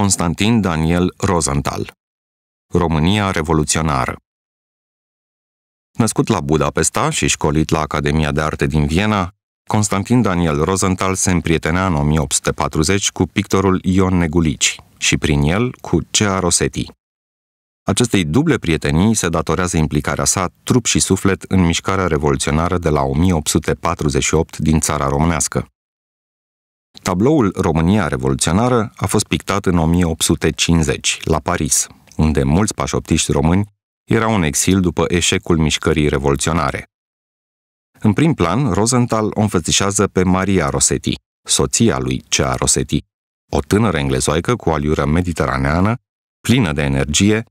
Constantin Daniel Rosenthal România Revoluționară Născut la Budapesta și școlit la Academia de Arte din Viena, Constantin Daniel Rosenthal se împrietenea în 1840 cu pictorul Ion Negulici și prin el cu Cea Rosetti. Acestei duble prietenii se datorează implicarea sa trup și suflet în mișcarea revoluționară de la 1848 din țara românească. Tabloul România Revoluționară a fost pictat în 1850, la Paris, unde mulți pașoptiști români erau în exil după eșecul mișcării revoluționare. În prim plan, Rosenthal o înfățișează pe Maria Rossetti, soția lui Cea Rossetti, o tânără englezoică cu aliură mediteraneană, plină de energie,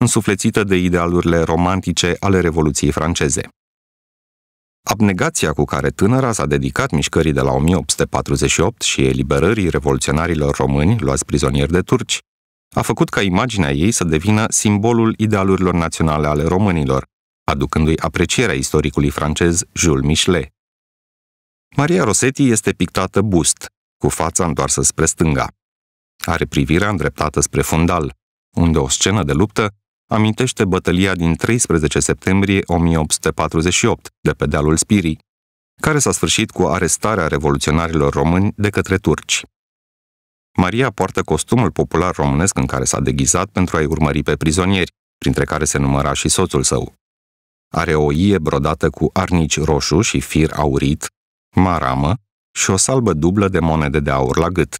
însuflețită de idealurile romantice ale Revoluției franceze. Abnegația cu care tânăra s-a dedicat mișcării de la 1848 și eliberării revoluționarilor români luați prizonieri de turci a făcut ca imaginea ei să devină simbolul idealurilor naționale ale românilor, aducându-i aprecierea istoricului francez Jules Michelet. Maria Rosetti este pictată bust, cu fața întoarsă spre stânga. Are privirea îndreptată spre fundal, unde o scenă de luptă amintește bătălia din 13 septembrie 1848, de pe dealul Spirii, care s-a sfârșit cu arestarea revoluționarilor români de către turci. Maria poartă costumul popular românesc în care s-a deghizat pentru a-i urmări pe prizonieri, printre care se număra și soțul său. Are o ie brodată cu arnici roșu și fir aurit, maramă și o salbă dublă de monede de aur la gât.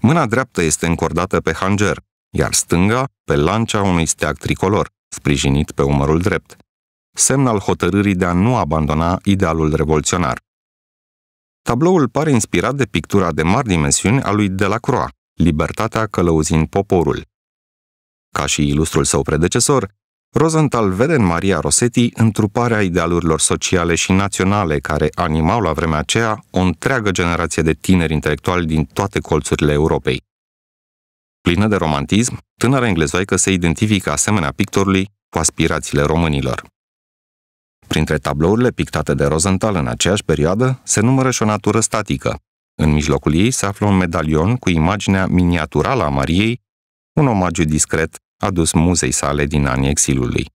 Mâna dreaptă este încordată pe hanger, iar stânga pe lancea unui steag tricolor, sprijinit pe umărul drept, semn al hotărârii de a nu abandona idealul revoluționar. Tabloul pare inspirat de pictura de mari dimensiuni a lui Delacroix, Libertatea călăuzind poporul. Ca și ilustrul său predecesor, Rosenthal vede în Maria Rossetti întruparea idealurilor sociale și naționale care animau la vremea aceea o întreagă generație de tineri intelectuali din toate colțurile Europei. Plină de romantism, tânăra englezoică se identifică asemenea pictorului cu aspirațiile românilor. Printre tablourile pictate de Rosenthal în aceeași perioadă se numără și o natură statică. În mijlocul ei se află un medalion cu imaginea miniaturală a Mariei, un omagiu discret adus muzei sale din anii exilului.